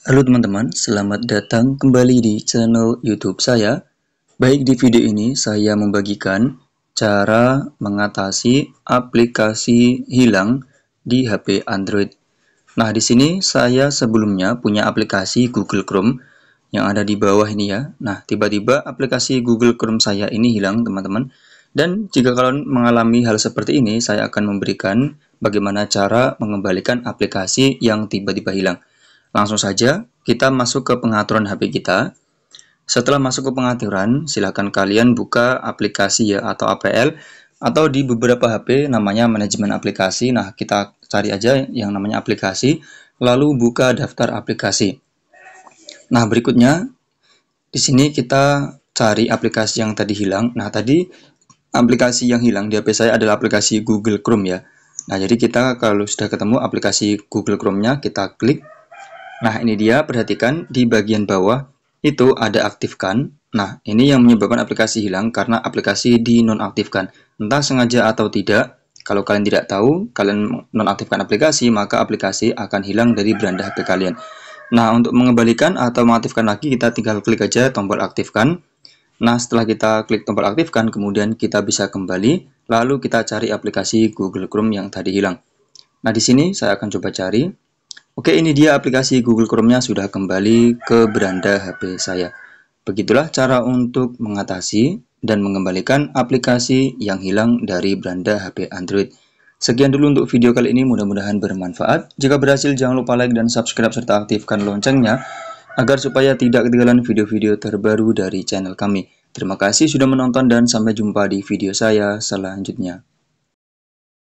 Halo teman-teman, selamat datang kembali di channel YouTube saya. Baik di video ini saya membagikan cara mengatasi aplikasi hilang di HP Android. Nah, di sini saya sebelumnya punya aplikasi Google Chrome yang ada di bawah ini ya. Nah, tiba-tiba aplikasi Google Chrome saya ini hilang, teman-teman. Dan jika kalian mengalami hal seperti ini, saya akan memberikan bagaimana cara mengembalikan aplikasi yang tiba-tiba hilang. Langsung saja, kita masuk ke pengaturan HP kita. Setelah masuk ke pengaturan, silahkan kalian buka aplikasi ya atau APL atau di beberapa HP namanya manajemen aplikasi. Nah, kita cari aja yang namanya aplikasi, lalu buka daftar aplikasi. Nah, berikutnya di sini kita cari aplikasi yang tadi hilang. Nah, tadi aplikasi yang hilang di HP saya adalah aplikasi Google Chrome ya. Nah, jadi kita kalau sudah ketemu aplikasi Google Chrome-nya, kita klik Nah, ini dia, perhatikan di bagian bawah itu ada aktifkan. Nah, ini yang menyebabkan aplikasi hilang karena aplikasi dinonaktifkan. Entah sengaja atau tidak, kalau kalian tidak tahu, kalian nonaktifkan aplikasi, maka aplikasi akan hilang dari beranda HP kalian. Nah, untuk mengembalikan atau mengaktifkan lagi, kita tinggal klik aja tombol aktifkan. Nah, setelah kita klik tombol aktifkan, kemudian kita bisa kembali, lalu kita cari aplikasi Google Chrome yang tadi hilang. Nah, di sini saya akan coba cari Oke, ini dia aplikasi Google Chrome-nya sudah kembali ke beranda HP saya. Begitulah cara untuk mengatasi dan mengembalikan aplikasi yang hilang dari beranda HP Android. Sekian dulu untuk video kali ini, mudah-mudahan bermanfaat. Jika berhasil, jangan lupa like dan subscribe serta aktifkan loncengnya agar supaya tidak ketinggalan video-video terbaru dari channel kami. Terima kasih sudah menonton dan sampai jumpa di video saya selanjutnya.